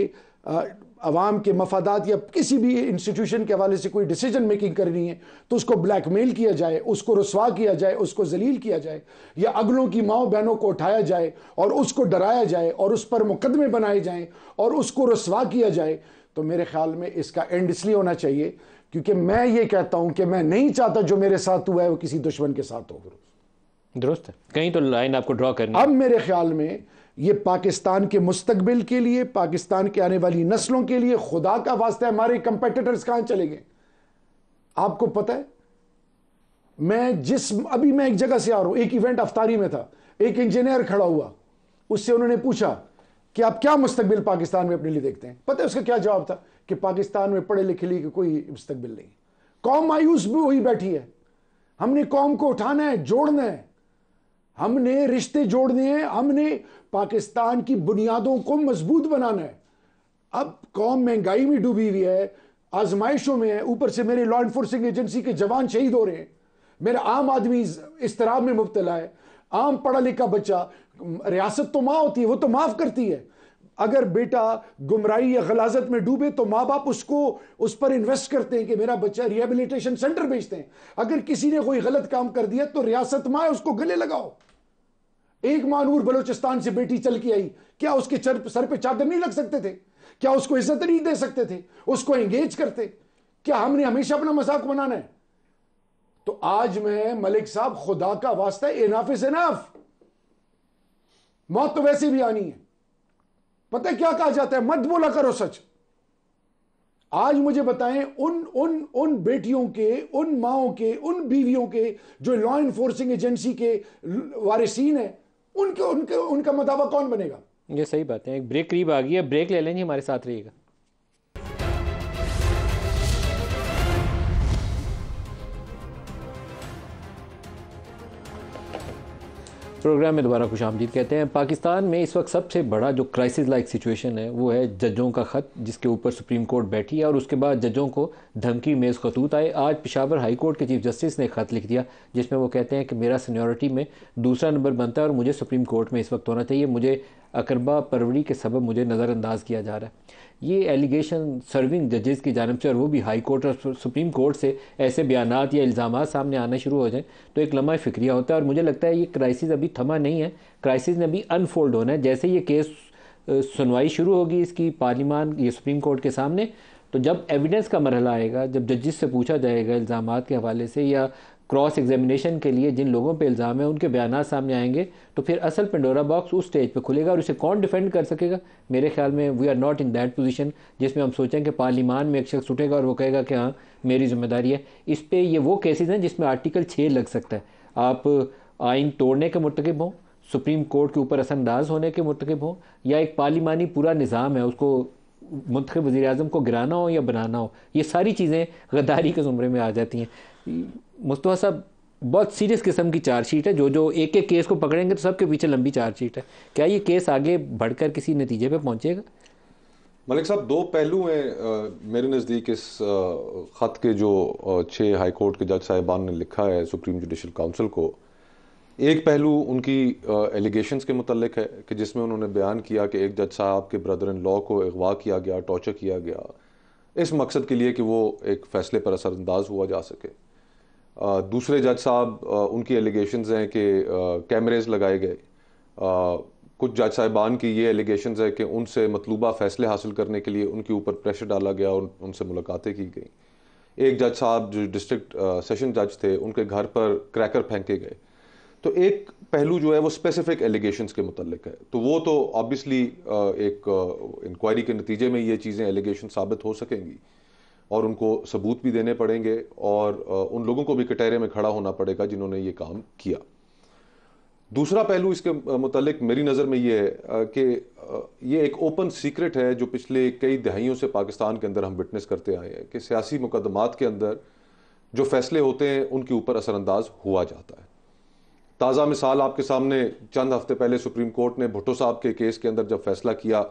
आवाम के मफादात या किसी भी इंस्टीट्यूशन के हवाले से कोई डिसीजन मेकिंग करनी है तो उसको ब्लैकमेल किया जाए उसको रसवा किया जाए उसको जलील किया जाए या अगलों की माओ बहनों को उठाया जाए और उसको डराया जाए और उस पर मुकदमे बनाए जाएँ और उसको रसवा किया जाए तो मेरे ख्याल में इसका एंड इसलिए होना चाहिए क्योंकि मैं ये कहता हूं कि मैं नहीं चाहता जो मेरे साथ हुआ है वो किसी दुश्मन के साथ हो दुरुस्त है कहीं तो लाइन आपको ड्रॉ करनी अब मेरे ख्याल में ये पाकिस्तान के मुस्तबिल के लिए पाकिस्तान के आने वाली नस्लों के लिए खुदा का वास्ता हमारे कंपेटिटर्स कहां चले गए आपको पता है मैं जिस अभी मैं एक जगह से आ रहा हूं एक इवेंट अफ्तारी में था एक इंजीनियर खड़ा हुआ उससे उन्होंने पूछा कि आप क्या मुस्तबिल पाकिस्तान में अपने लिए देखते हैं पता है उसका क्या जवाब था कि पाकिस्तान में पढ़े लिखे लिए कोई मुस्तबिल नहीं कौम मायूस भी वही बैठी है हमने कौम को उठाना है जोड़ना है हमने रिश्ते जोड़ने हैं हमने पाकिस्तान की बुनियादों को मजबूत बनाना है अब कौम महंगाई में डूबी हुई है आजमाइशों में है ऊपर से मेरे लॉ इन्फोर्सिंग एजेंसी के जवान शहीद हो रहे हैं मेरा आम आदमी इस तरह में मुबतला है आम पढ़ा लिखा बच्चा रियासत तो माँ होती है वो तो माफ़ करती है अगर बेटा गुमराई या गलाजत में डूबे तो माँ बाप उसको उस पर इन्वेस्ट करते हैं कि मेरा बच्चा रिहेबिलिटेशन सेंटर भेजते हैं अगर किसी ने कोई गलत काम कर दिया तो रियासत माँ उसको गले लगाओ एक मानूर बलोचिस्तान से बेटी चल के आई क्या उसके सर पे चादर नहीं लग सकते थे क्या उसको इज्जत नहीं दे सकते थे उसको एंगेज करते क्या हमने हमेशा अपना मजाक बनाना है तो आज मैं मलिक साहब खुदा का वास्ता इनाफ इज इनाफ मौत तो वैसे भी आनी है पता है क्या कहा जाता है मत बोला करो सच आज मुझे बताएं उन उन उन बेटियों के उन माओ के उन बीवियों के जो लॉ इन्फोर्सिंग एजेंसी के वारिसीन है उनके उनके उनका मुताबा कौन बनेगा ये सही बात है एक ब्रेक करीब आ गई है ब्रेक ले लेंगे हमारे साथ रहिएगा प्रोग्राम में दोबारा खुश आमदीद कहते हैं पाकिस्तान में इस वक्त सबसे बड़ा जो क्राइसिस लाइक सिचुएशन है वो है जजों का ख़त जिसके ऊपर सुप्रीम कोर्ट बैठी है और उसके बाद जजों को धमकी मेज़ खतूत आए आज पिशावर हाई कोर्ट के चीफ जस्टिस ने ख़त लिख दिया जिसमें वो कहते हैं कि मेरा सीनियोरिटी में दूसरा नंबर बनता है और मुझे सुप्रीम कोर्ट में इस वक्त होना चाहिए मुझे अकरबा परवरी के सबब मुझे नज़रअंदाज किया जा रहा है ये एलिगेशन सर्विंग जजेस की जानब से और वो भी हाई कोर्ट और सुप्रीम कोर्ट से ऐसे बयान या इल्ज़ाम सामने आना शुरू हो जाएँ तो एक लम्हा फिक्रिया होता है और मुझे लगता है ये क्राइसिस अभी थमा नहीं है क्राइसिस ने अभी अनफोल्ड होना है जैसे ये केस सुनवाई शुरू होगी इसकी पार्लिमान ये सुप्रीम कोर्ट के सामने तो जब एविडेंस का मरहला आएगा जब जजिस से पूछा जाएगा इल्ज़ाम के हवाले से या क्रॉस एग्जामिनेशन के लिए जिन लोगों पे इल्ज़ाम है उनके बयान सामने आएंगे तो फिर असल पेंडोरा बॉक्स उस स्टेज पे खुलेगा और उसे कौन डिफेंड कर सकेगा मेरे ख्याल में we are not in that position जिसमें हम सोचें कि पार्लिमान में एक शख्स उठेगा और वो कहेगा कि हाँ मेरी जिम्मेदारी है इस पर ये वो केसेज हैं जिसमें आर्टिकल छः लग सकता है आप आइन तोड़ने के मुतकब हों सुप्रीम कोर्ट के ऊपर असरअंदाज होने के मुतकब हों या एक पार्लिमानी पूरा निज़ाम है उसको मुंतब वज़ी अजम को गिराना हो या बनाना हो ये सारी चीज़ें गद्दारी के ज़ुमरे में आ जाती हैं मुस्तफ़ा साहब बहुत सीरियस किस्म की चार्जशीट है जो जो एक एक केस को पकड़ेंगे तो सबके पीछे लंबी चार्जशीट है क्या ये केस आगे बढ़कर किसी नतीजे पे पहुंचेगा मलिक साहब दो पहलू हैं मेरे नज़दीक इस ख़त के जो छः हाई कोर्ट के जज साहिबान ने लिखा है सुप्रीम जुडिशल काउंसिल को एक पहलू उनकी एलिगेशंस के मतलब है कि जिसमें उन्होंने बयान किया कि एक जज साहब के ब्रदर इन लॉ को अगवा किया गया टॉर्चर किया गया इस मकसद के लिए कि वो एक फ़ैसले पर असरअंदाज हुआ जा सके दूसरे जज साहब उनकी एलिगेशंस हैं कि कैमरेज लगाए गए कुछ जज साहिबान की ये एलिगेशंस है कि उनसे मतलूबा फ़ैसले हासिल करने के लिए उनके ऊपर प्रेशर डाला गया और उनसे मुलाकातें की गई एक जज साहब जो डिस्ट्रिक्ट सेशन जज थे उनके घर पर क्रैकर फेंके गए तो एक पहलू जो है वो स्पेसिफिक एलिगेशन के मतलब है तो वो तो ऑब्वियसली एक इंक्वायरी के नतीजे में ये चीज़ें एलिगेशन साबित हो सकेंगी और उनको सबूत भी देने पड़ेंगे और उन लोगों को भी कटहरे में खड़ा होना पड़ेगा जिन्होंने ये काम किया दूसरा पहलू इसके मतलब मेरी नज़र में ये है कि ये एक ओपन सीक्रेट है जो पिछले कई दहाइयों से पाकिस्तान के अंदर हम विटनेस करते आए हैं कि सियासी मुकदमात के अंदर जो फैसले होते हैं उनके ऊपर असरानंदाज हुआ जाता है ताज़ा मिसाल आपके सामने चंद हफ्ते पहले सुप्रीम कोर्ट ने भुट्टो साहब के केस के अंदर जब फैसला किया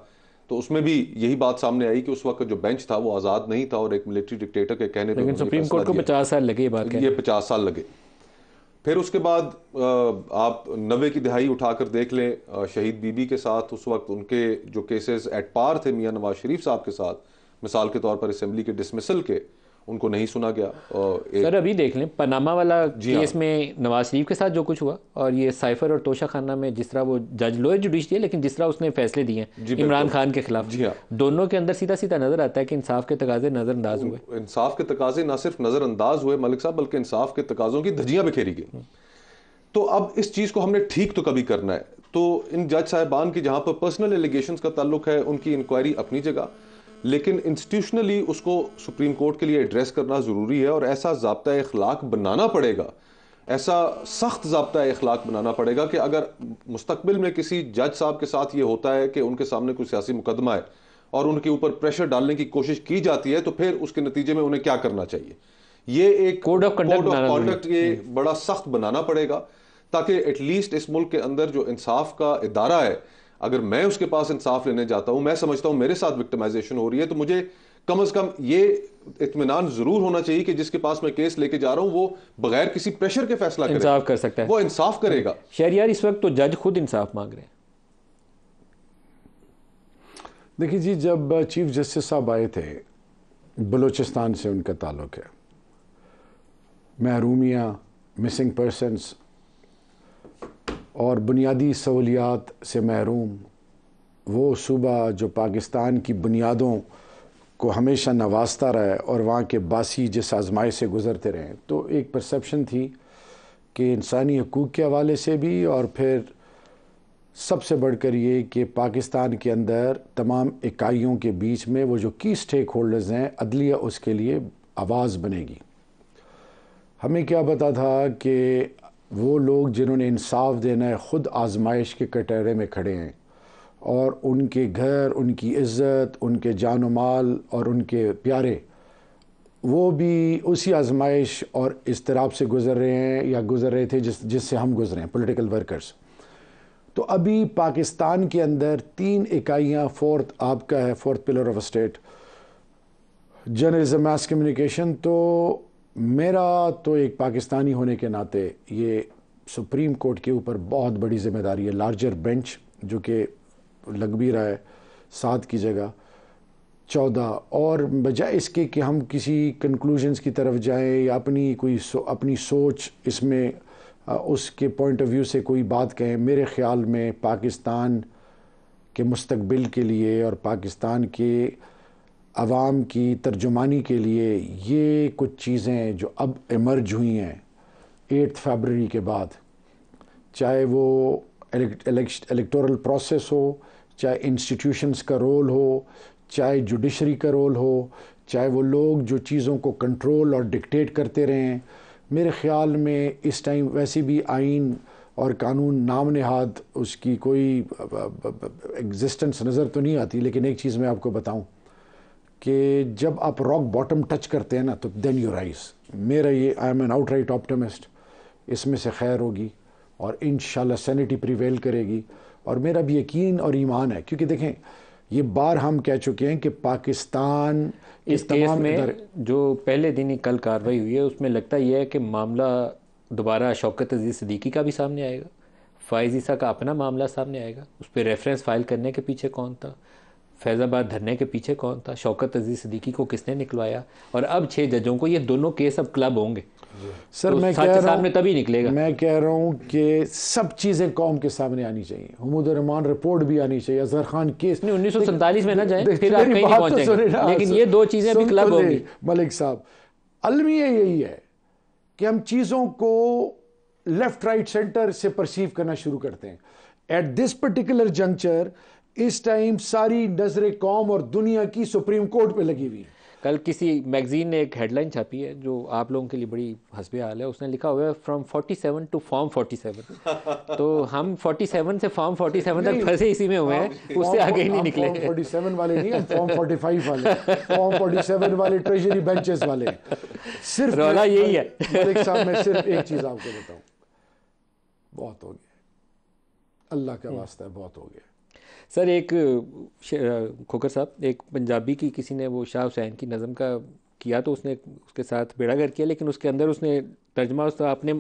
तो उसमें भी यही बात सामने आई कि उस वक्त जो बेंच था वो आज़ाद नहीं था और एक मिलिट्री डिक्टेटर के कहने पर सुप्रीम कोर्ट को पचास साल लगे बात ये पचास साल लगे फिर उसके बाद आप नबे की दिहाई उठाकर देख लें शहीद बीबी के साथ उस वक्त उनके जो केसेस एट पार थे मियाँ नवाज शरीफ साहब के साथ मिसाल के तौर पर असम्बली के डिसमिसल के उनको नहीं सुना गया एक... सर अभी देख लें पनामा वाला जी केस हाँ। में नवाज शरीफ के साथ जो कुछ हुआ और ये साइफर और तोशा खाना में जिस तरह वो जज लोए जुडिशरी लेकिन जिस तरह उसने फैसले दिए इमरान खान के खिलाफ जी हाँ दोनों के अंदर सीधा सीधा नजर आता है कि इंसाफ के तकाजे नजरअंदाज हुए इंसाफ के तकाजे ना सिर्फ नजरअंदाज हुए मलिक साहब बल्कि इंसाफ के तकाजों की धजियां बिखेरी गई तो अब इस चीज़ को हमने ठीक तो कभी करना है तो इन जज साहिबान की जहां पर पर्सनल एलिगेशन का ताल्लुक है उनकी इंक्वायरी अपनी जगह लेकिन इंस्टीट्यूशनली उसको सुप्रीम कोर्ट के लिए एड्रेस करना ज़रूरी है और ऐसा जबता अखलाक बनाना पड़ेगा ऐसा सख्त जबता अखलाक बनाना पड़ेगा कि अगर मुस्तबिल में किसी जज साहब के साथ ये होता है कि उनके सामने कोई सियासी मुकदमा है और उनके ऊपर प्रेशर डालने की कोशिश की जाती है तो फिर उसके नतीजे में उन्हें क्या करना चाहिए ये एक कोड ऑफ कॉन्डक्ट ये बड़ा सख्त बनाना पड़ेगा ताकि एटलीस्ट इस मुल्क के अंदर जो इंसाफ का इदारा है अगर मैं उसके पास इंसाफ लेने जाता हूं मैं समझता हूं मेरे साथ विक्टिमाइजेशन हो रही है तो मुझे कम अज कम ये इतमान जरूर होना चाहिए कि जिसके पास मैं केस लेके जा रहा हूं वो बगैर किसी प्रेशर के फैसला इंसाफ कर सकता है वो इंसाफ करेगा शहरियार इस वक्त तो जज खुद इंसाफ मांग रहे हैं देखिए जी जब चीफ जस्टिस साहब आए थे बलूचिस्तान से उनका ताल्लुक है महरूमिया मिसिंग पर्सनस और बुनियादी सहूलियात से महरूम वो सूबा जो पाकिस्तान की बुनियादों को हमेशा नवाजता रहा है और वहाँ के बासी जिस आजमाए से गुज़रते रहें तो एक परसेप्शन थी कि इंसानी हकूक़ के हवाले से भी और फिर सबसे बढ़कर ये कि पाकिस्तान के अंदर तमाम इकाइयों के बीच में वो जो की स्टेक होल्डर्स हैं अदलिया उसके लिए आवाज़ बनेगी हमें क्या पता था कि वो लोग जिन्होंने इंसाफ देना है ख़ुद आजमाइश के कटहरे में खड़े हैं और उनके घर उनकी इज़्ज़त उनके जान माल और उनके प्यारे वो भी उसी आजमाइश और इसतराब से गुज़र रहे हैं या गुज़र रहे थे जिस जिससे हम गुज़रे हैं पोलिटिकल वर्कर्स तो अभी पाकिस्तान के अंदर तीन इकाइयाँ फोर्थ आपका है fourth pillar of state journalism mass communication तो मेरा तो एक पाकिस्तानी होने के नाते ये सुप्रीम कोर्ट के ऊपर बहुत बड़ी जिम्मेदारी है लार्जर बेंच जो कि लग भी रहा है सात की जगह चौदह और बजाय इसके कि हम किसी कंक्लूजन्स की तरफ जाएं या अपनी कोई सो, अपनी सोच इसमें उसके पॉइंट ऑफ व्यू से कोई बात कहें मेरे ख़्याल में पाकिस्तान के मुस्तबिल के लिए और पाकिस्तान के आवाम की तर्जुमानी के लिए ये कुछ चीज़ें जो अब इमर्ज हुई हैं एट्थ फेबररी के बाद चाहे वो इलेक्टोरल प्रोसेस हो चाहे इंस्टीट्यूशंस का रोल हो चाहे जुडिशरी का रोल हो चाहे वो लोग जो चीज़ों को कंट्रोल और डिक्टेट करते रहें मेरे ख़्याल में इस टाइम वैसे भी आइन और कानून नाम नहाद उसकी कोई एग्जिस्टेंस नज़र तो नहीं आती लेकिन एक चीज़ मैं आपको बताऊं कि जब आप रॉक बॉटम टच करते हैं ना तो देन यू राइज मेरा ये I am an outright optimist इसमें से खैर होगी और इन सैनिटी प्रिवेल करेगी और मेरा भी यकीन और ईमान है क्योंकि देखें ये बार हम कह चुके हैं कि पाकिस्तान इस तमाम में दर... जो पहले दिन ही कल कार्रवाई हुई है उसमें लगता यह है कि मामला दोबारा शौकत अजीज़ सदीकी का भी सामने आएगा फ़ायज़ ईसा का अपना मामला सामने आएगा उस पर रेफरेंस फ़ाइल करने के पीछे कौन था फैज़ाबाद धरने के पीछे कौन था शौकत अजीज सदीकी को किसने निकलवाया और अब छः जजों को ये दोनों केस अब क्लब होंगे सर तो मैं कह रहा हूँ तभी निकलेगा मैं कह रहा हूँ कि सब चीज़ें कौम के सामने आनी चाहिए हमूदरमान रिपोर्ट भी आनी चाहिए अजहर खान केस नहीं उन्नीस सौ सैंतालीस में ना जाए फिर आप कहीं नहीं तो पहुँचेंगे लेकिन ये दो चीज़ें भी क्लब तो होंगी मलिक साहब अलमिया यही है कि हम चीज़ों को लेफ़्ट राइट सेंटर से परसीव करना शुरू करते हैं एट दिस पर्टिकुलर जंक्चर इस टाइम सारी नजर कौम और दुनिया की सुप्रीम कोर्ट पे लगी हुई कल किसी मैगजीन ने एक हेडलाइन छापी है जो आप लोगों के लिए बड़ी हंसब हाल है उसने लिखा हुआ है फ्रॉम 47 टू फॉर्म 47 तो हम 47 से फॉर्म 47 तक फंसे इसी में हुए हैं उससे आगे ही नहीं निकले 47 वाले नहीं हम फॉर्म 45 वाले फॉर्म 47 वाले ट्रेजरी बेंचेस वाले सिर्फ रोला यही है मैं सिर्फ एक चीज़ आपको बताऊँ बहुत हो गया अल्लाह का हम्म। वास्ता बहुत हो गया सर एक खोकर साहब एक पंजाबी की किसी ने वो शाह हुसैन की नज़म का किया तो उसने उसके साथ बेड़ागर किया लेकिन उसके अंदर उसने तर्जमा उसका अपने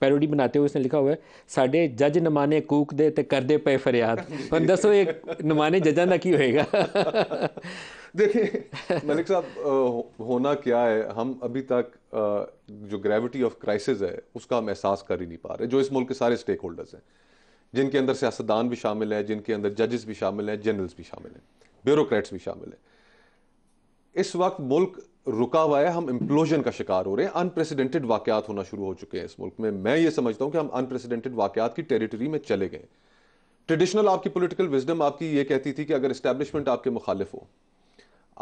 पैरोडी बनाते हुए उसने लिखा हुआ है साढ़े जज नमाने कूक दे ते कर दे पे फरियाद और <laughs> दसो एक नमाने जजा ना की होएगा <laughs> देखिए मलिक साहब होना क्या है हम अभी तक जो ग्रेविटी ऑफ क्राइसिस है उसका हम एहसास कर ही नहीं पा रहे जो इस मुल्क के सारे स्टेक होल्डर्स हैं जिनके अंदर सियासतदान भी शामिल है जिनके अंदर जजेस भी शामिल हैं जनरल्स भी शामिल हैं ब्यूरोक्रेट्स भी शामिल हैं इस वक्त मुल्क रुका हुआ है हम इम्प्लोजन का शिकार हो रहे हैं अनप्रेसिडेंटेड वाकत होना शुरू हो चुके हैं इस मुल्क में मैं ये समझता हूँ कि हम अनप्रेसिडेंटेड वाकत की टेरिटरी में चले गए ट्रेडिशनल आपकी पोलिटिकल विजडम आपकी ये कहती थी कि अगर इस्टेबलिशमेंट आपके मुखालिफ हो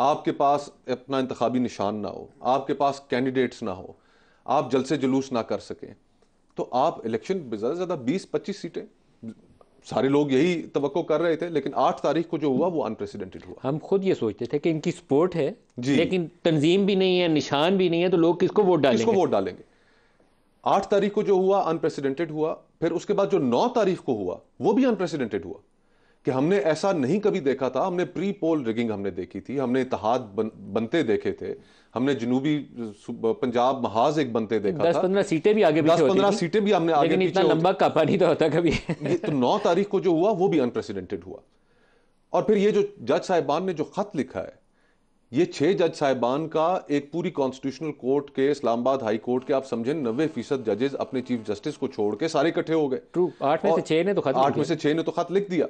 आपके पास अपना इंतबी निशान ना हो आपके पास कैंडिडेट्स ना हो आप जलसे जुलूस ना कर सकें तो आप इलेक्शन ज़्यादा ज़्यादा बीस पच्चीस सीटें सारे लोग यही तो कर रहे थे लेकिन आठ तारीख को जो हुआ वो अनप्रेसिडेंटेड हुआ हम खुद ये सोचते थे कि इनकी सपोर्ट है लेकिन तंजीम भी नहीं है निशान भी नहीं है तो लोग किसको वोट डालेंगे किसको वोट डालेंगे आठ तारीख को जो हुआ अनप्रेसिडेंटेड हुआ फिर उसके बाद जो नौ तारीख को हुआ वो भी अनप्रेसिडेंटेड हुआ कि हमने ऐसा नहीं कभी देखा था हमने प्री पोल रिगिंग हमने देखी थी हमने इतिहाद बन, बनते देखे थे हमने जनूबी पंजाब महाज एक बनते देखा दस पंद्रह सीटें भी आगे दस पंद्रह सीटें भी हमने आगे इतना लंबा कापा नहीं तो होता कभी तो नौ तारीख को जो हुआ वो भी अनप्रेसिडेंटेड हुआ और फिर ये जो जज साहिबान ने जो खत लिखा है ये छह जज साहिबान का एक पूरी कॉन्स्टिट्यूशनल कोर्ट के इस्लामाबाद हाई कोर्ट के आप समझे नब्बे फीसद जजेस अपने चीफ जस्टिस को छोड़ के सारे इकट्ठे हो गए ट्रू आठ में से छह ने तो खत आठ में से छह ने तो खत लिख दिया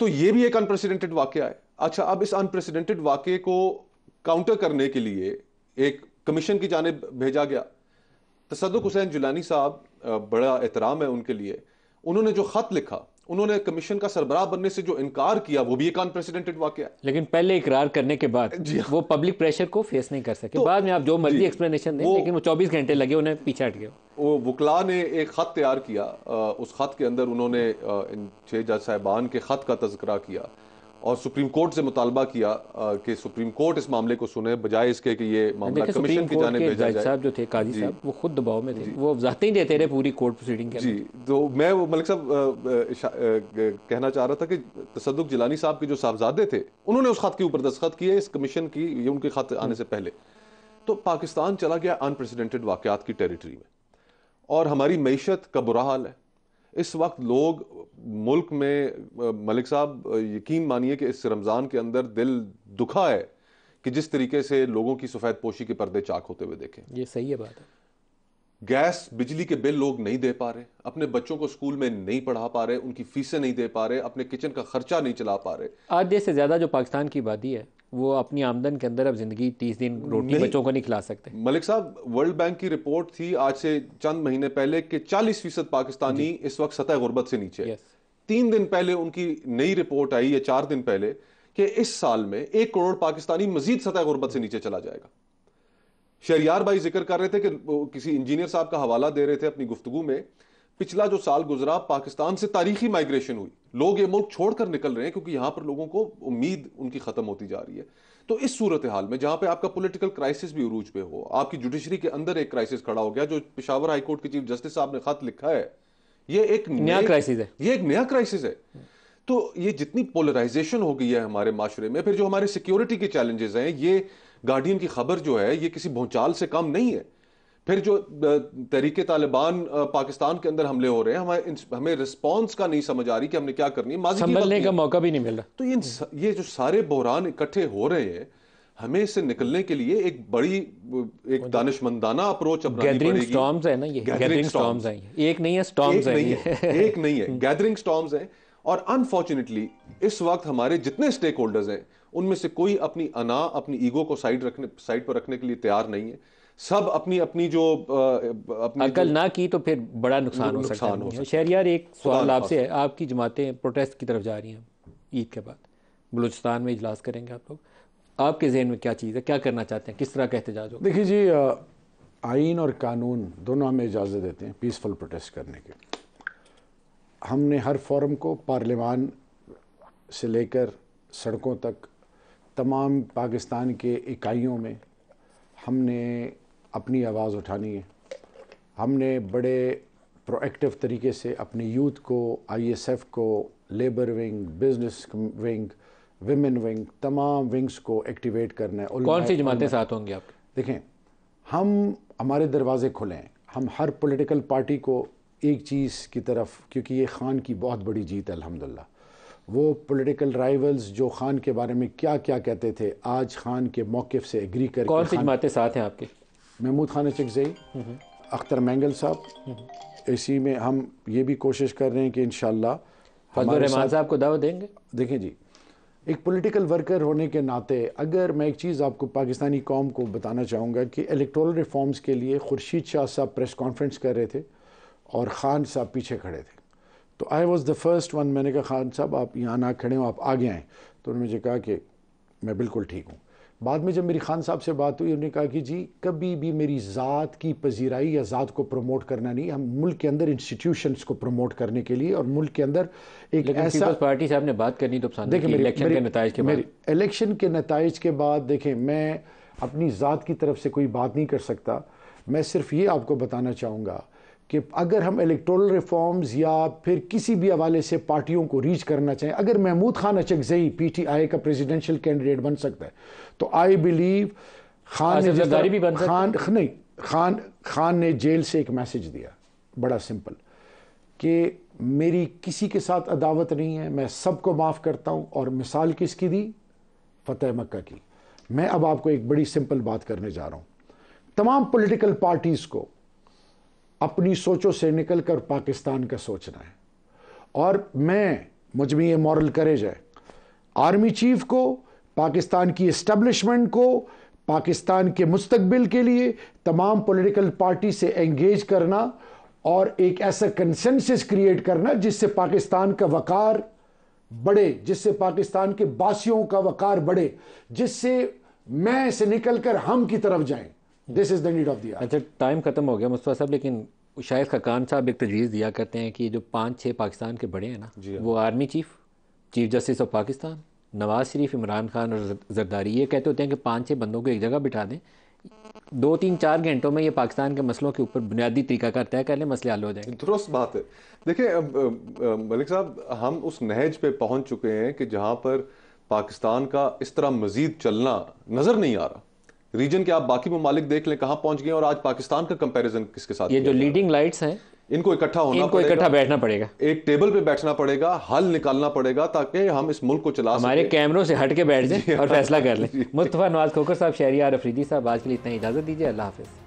तो ये भी एक अनप्रेसिडेंटेड वाक्य है अच्छा अब इस अनप्रेसिडेंटेड वाक्य को काउंटर करने के लिए एक कमीशन की जानब भेजा गया तसद हुसैन जुलानी साहब बड़ा एहतराम है उनके लिए उन्होंने जो ख़त लिखा उन्होंने कमीशन का सरबराह बनने से जो इनकार किया वो भी एक अनप्रेसिडेंटेड वाक्य है लेकिन पहले इकरार करने के बाद हाँ। वो पब्लिक प्रेशर को फेस नहीं कर सके तो, बाद में आप जो मर्जी एक्सप्लेनेशन दें लेकिन वो 24 घंटे लगे उन्हें पीछे हट गया वो वकला ने एक ख़त तैयार किया उस ख़त के अंदर उन्होंने इन छः जज साहिबान के ख़त का तस्करा किया और सुप्रीम कोर्ट से मुतालबा किया कि सुप्रीम कोर्ट इस मामले को सुने बजाय इसके कि ये मामला कमीशन की जाने भेजा जाए साहब जो थे काजी साहब वो खुद दबाव में थे वो जाते ही देते रहे पूरी कोर्ट प्रोसीडिंग जी तो मैं वो मलिक साहब कहना चाह रहा था कि तसद जिलानी साहब के जो साहबजादे थे उन्होंने उस खत के ऊपर दस्तखत किए इस कमीशन की ये उनके खत आने से पहले तो पाकिस्तान चला गया अनप्रेसिडेंटेड वाक़ात की टेरिटरी में और हमारी मीशत का बुरा हाल है इस वक्त लोग मुल्क में मलिक साहब यकीन मानिए कि इस रमज़ान के अंदर दिल दुखा है कि जिस तरीके से लोगों की सफ़ेद पोशी के पर्दे चाक होते हुए देखें ये सही है बात है गैस बिजली के बिल लोग नहीं दे पा रहे अपने बच्चों को स्कूल में नहीं पढ़ा पा रहे उनकी फीसें नहीं दे पा रहे अपने किचन का खर्चा नहीं चला पा रहे आधे से ज़्यादा जो पाकिस्तान की आबादी है वो अपनी आमदन के अंदर अब जिंदगी तीस दिन रोटी बच्चों को नहीं खिला सकते मलिक साहब वर्ल्ड बैंक की रिपोर्ट थी आज से चंद महीने पहले कि चालीस फीसद पाकिस्तानी इस वक्त सतह गुर्बत से नीचे yes. तीन दिन पहले उनकी नई रिपोर्ट आई या चार दिन पहले कि इस साल में एक करोड़ पाकिस्तानी मजीद सतह गुर्बत से नीचे चला जाएगा शहरियार भाई जिक्र कर रहे थे कि किसी इंजीनियर साहब का हवाला दे रहे थे अपनी गुफ्तगु में पिछला जो साल गुजरा पाकिस्तान से तारीखी माइग्रेशन हुई लोग ये मुल्क छोड़कर निकल रहे हैं क्योंकि यहां पर लोगों को उम्मीद उनकी ख़त्म होती जा रही है तो इस सूरत हाल में जहां पे आपका पॉलिटिकल क्राइसिस भी उरूज पे हो आपकी जुडिशरी के अंदर एक क्राइसिस खड़ा हो गया जो पिशावर हाईकोर्ट के चीफ जस्टिस साहब ने खत लिखा है ये एक नया क्राइसिस है ये एक नया क्राइसिस है तो ये जितनी पोलराइजेशन हो गई है हमारे माशरे में फिर जो हमारे सिक्योरिटी के चैलेंजेस हैं ये गार्डियन की खबर जो है ये किसी भौचाल से कम नहीं है फिर जो तरीके तालिबान पाकिस्तान के अंदर हमले हो रहे हैं हमें हमें रिस्पॉन्स का नहीं समझ आ रही कि हमने क्या करनी है संभलने का मौका भी नहीं मिल रहा तो ये ये जो सारे बहरान इकट्ठे हो रहे हैं हमें इससे निकलने के लिए एक बड़ी एक तो दानिशमंदाना अप्रोच गैदरिंग स्टॉम्स है ना ये गैदरिंग स्टॉम्स हैं एक नहीं है स्टॉम्स हैं है एक नहीं है गैदरिंग स्टॉम्स हैं और अनफॉर्चुनेटली इस वक्त हमारे जितने स्टेक होल्डर्स हैं उनमें से कोई अपनी अना अपनी ईगो को साइड रखने साइड पर रखने के लिए तैयार नहीं है सब अपनी अपनी जो अकल ना की तो फिर बड़ा नुकसान हो सकता हो है शहरियार एक सवाल आपसे है आपकी जमातें प्रोटेस्ट की तरफ जा रही हैं ईद के बाद बलूचिस्तान में इजलास करेंगे आप लोग आपके जहन में क्या चीज़ है क्या करना चाहते हैं किस तरह का एहतजाज हो देखिए जी आइन और कानून दोनों हमें इजाज़त देते हैं पीसफुल प्रोटेस्ट करने के हमने हर फॉरम को पार्लियामान से लेकर सड़कों तक तमाम पाकिस्तान के इकाइयों में हमने अपनी आवाज़ उठानी है हमने बड़े प्रोएक्टिव तरीके से अपने यूथ को आईएसएफ को labour wing business wing women wing तमाम विंग्स को एक्टिवेट करना है कौन सी जमातें साथ होंगी आप देखें हम हमारे दरवाजे खुले हैं हम हर पॉलिटिकल पार्टी को एक चीज़ की तरफ क्योंकि ये खान की बहुत बड़ी जीत है अलहमदिल्ला वो पॉलिटिकल राइवल्स जो खान के बारे में क्या क्या कहते थे आज खान के मौक़ से एग्री कर कौन सी जमातें साथ हैं आपके महमूद खान चकजई अख्तर मैंगल साहब इसी में हम ये भी कोशिश कर रहे हैं कि इन शाह साहब को दावा देंगे देखें जी एक पॉलिटिकल वर्कर होने के नाते अगर मैं एक चीज़ आपको पाकिस्तानी कौम को बताना चाहूँगा कि इलेक्ट्रल रिफॉर्म्स के लिए खुर्शीद शाह साहब प्रेस कॉन्फ्रेंस कर रहे थे और ख़ान साहब पीछे खड़े थे तो I was the first one मैंने कहा खान साहब आप यहाँ ना खड़े हो आप आगे आएँ तो उन्होंने मुझे कहा कि मैं बिल्कुल ठीक हूँ बाद में जब मेरी खान साहब से बात हुई उन्होंने कहा कि जी कभी भी मेरी ज़ात की पजीराई या ज़ात को प्रमोट करना नहीं हम मुल्क के अंदर इंस्टीट्यूशंस को प्रमोट करने के लिए और मुल्क के अंदर एक ऐसा पार्टी साहब ने बात करनी तो देखिए इलेक्शन के नतज के इलेक्शन के नतज के बाद देखें मैं अपनी ज़ात की तरफ से कोई बात नहीं कर सकता मैं सिर्फ ये आपको बताना चाहूँगा कि अगर हम इलेक्ट्रल रिफॉर्म्स या फिर किसी भी हवाले से पार्टियों को रीच करना चाहें अगर Mahmood Khan Achakzai P T I का प्रेजिडेंशियल कैंडिडेट बन सकता है तो आई बिलीव खान ने भी बन खान नहीं खान खान ने जेल से एक मैसेज दिया बड़ा सिंपल कि मेरी किसी के साथ अदावत नहीं है मैं सबको माफ़ करता हूँ और मिसाल किसकी दी फतेह मक्का की मैं अब आपको एक बड़ी सिंपल बात करने जा रहा हूँ तमाम पॉलिटिकल पार्टीज़ को अपनी सोचों से निकल कर पाकिस्तान का सोचना है और मैं मुझ में ये मॉरल करेज है आर्मी चीफ को पाकिस्तान की इस्टबलिशमेंट को पाकिस्तान के मुस्तबिल के लिए तमाम पॉलिटिकल पार्टी से एंगेज करना और एक ऐसा कंसेंसस क्रिएट करना जिससे पाकिस्तान का वकार बढ़े जिससे पाकिस्तान के बासियों का वकार बढ़े जिससे मैं से निकलकर हम की तरफ जाएं this is the need of दिया अच्छा टाइम ख़त्म हो गया मुस्तफ़ा साहब लेकिन शायद खकान साहब एक तजवीज़ दिया करते हैं कि जो पाँच छः पाकिस्तान के बड़े हैं ना हाँ। वो army chief chief justice of Pakistan Nawaz Sharif Imran Khan और जरदारी ये कहते होते हैं कि पाँच छः बंदों को एक जगह बिठा दें दो तीन चार घंटों में ये पाकिस्तान के मसलों के ऊपर बुनियादी तरीकाकार तय कर लें मसले हल हो जाएंगे दुरुस्त बात है देखिए मलिक साहब हम उस नहज पे पहुंच चुके हैं कि जहां पर पाकिस्तान का इस तरह मजीद चलना नज़र नहीं आ रहा रीजन के आप बाकी ममालिक देख लें कहाँ पहुंच गए और आज पाकिस्तान का कंपैरिजन किसके साथ ये जो लीडिंग लाइट्स हैं इनको इकट्ठा होना इनको इकट्ठा बैठना पड़ेगा एक टेबल पे बैठना पड़ेगा हल निकालना पड़ेगा ताकि हम इस मुल्क को चला हमारे कैमरों से हटके बैठ जाए <laughs> और फैसला कर लें <laughs> मुस्तफ़ा नवाज खोकर साहब और अफरीदी साहब आज के लिए इतना इजाज़त दीजिए अल्लाह हाफिज़